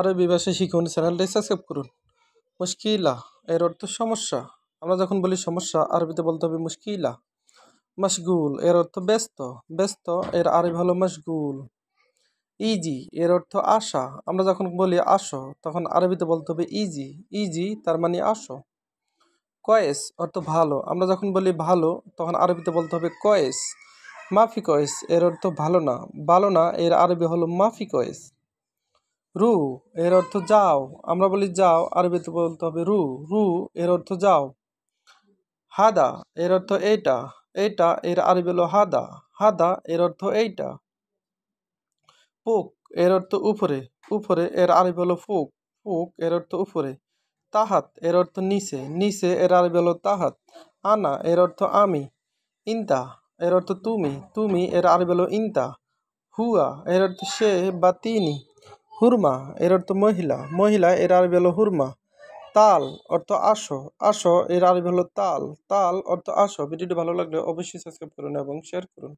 আরবি ভাষা শিখুন চ্যানেলটাই সাবস্ক্রাইব করুন মুশকিলা এর অর্থ সমস্যা আমরা যখন বলি সমস্যা আরবিতে বলতে হবে মুশকিলা মাসগুল এর অর্থ ব্যস্ত ব্যস্ত এর আরবি হলো মাসগুল ইজি এর অর্থ আশা আমরা যখন বলি আসো তখন আরবিতে বলতে হবে ইজি ইজি তার মানে আসো কয়েস অর্থ ভালো আমরা যখন বলি ভালো তখন আরবিতে বলতে হবে কয়েস মাফি কয়েস এর অর্থ ভালো না ভালো না এর আরবি হলো মাফি কয়েস রু এর অর্থ যাও আমরা বলি যাও আরবিতে বলতে হবে রু রু এর অর্থ যাও হাদা এর অর্থ এইটা এইটা এর আরবি হলো হাদা হাদা এর অর্থ এইটা পোক এর অর্থ উপরে উপরে এর আরবি হলো ফুক ফুক এর অর্থ উপরে তাহাত এর অর্থ নিচে নিচে এর আরবি হলো তাহাত আনা এর অর্থ আমি ইন্তা এর অর্থ তুমি তুমি এর আরবি হলো ইন্তা হুয়া এর অর্থ সে বা তিনি হুরমা এর অর্থ মহিলা মহিলা এর আরবি হলো হুরমা তাল অর্থ আসো আসো এর আরবি হলো তাল তাল অর্থ আসো ভিডিওটি ভালো লাগলে অবশ্যই সাবস্ক্রাইব করুন এবং শেয়ার করুন